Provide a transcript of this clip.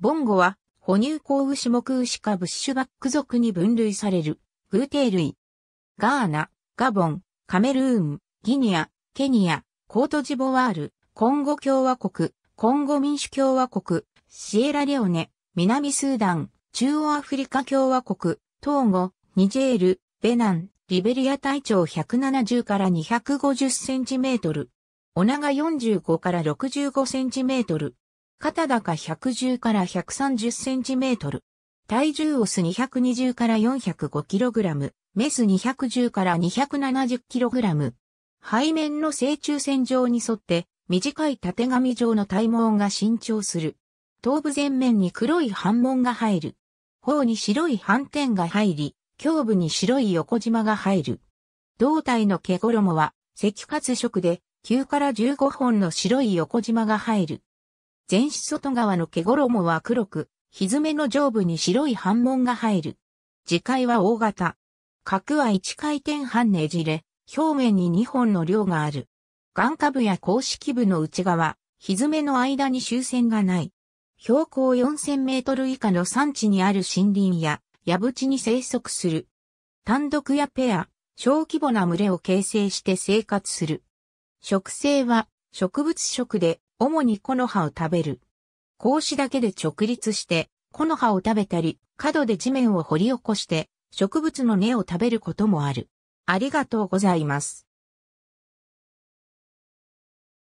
ボンゴは、哺乳甲牛目牛かブッシュバック族に分類される、偶蹄類。ガーナ、ガボン、カメルーン、ギニア、ケニア、コートジボワール、コンゴ共和国、コンゴ民主共和国、シエラレオネ、南スーダン、中央アフリカ共和国、トーゴ、ニジェール、ベナン、リベリア体長170から250センチメートル。お長45から65センチメートル。肩高110から130センチメートル。体重オス220から405キログラム、メス210から270キログラム。背面の正中線上に沿って、短い縦紙状の体毛が伸長する。頭部前面に黒い半紋が入る。頬に白い斑点が入り、胸部に白い横縞が入る。胴体の毛衣は、赤活色で、9から15本の白い横縞が入る。全子外側の毛衣は黒く、ひめの上部に白い反紋が入る。磁界は大型。角は1回転半ねじれ、表面に2本の量がある。眼下部や公式部の内側、ひめの間に終戦がない。標高4000メートル以下の山地にある森林や、矢淵に生息する。単独やペア、小規模な群れを形成して生活する。植生は植物食で主に木の葉を食べる。格子だけで直立して、木の葉を食べたり、角で地面を掘り起こして、植物の根を食べることもある。ありがとうございます。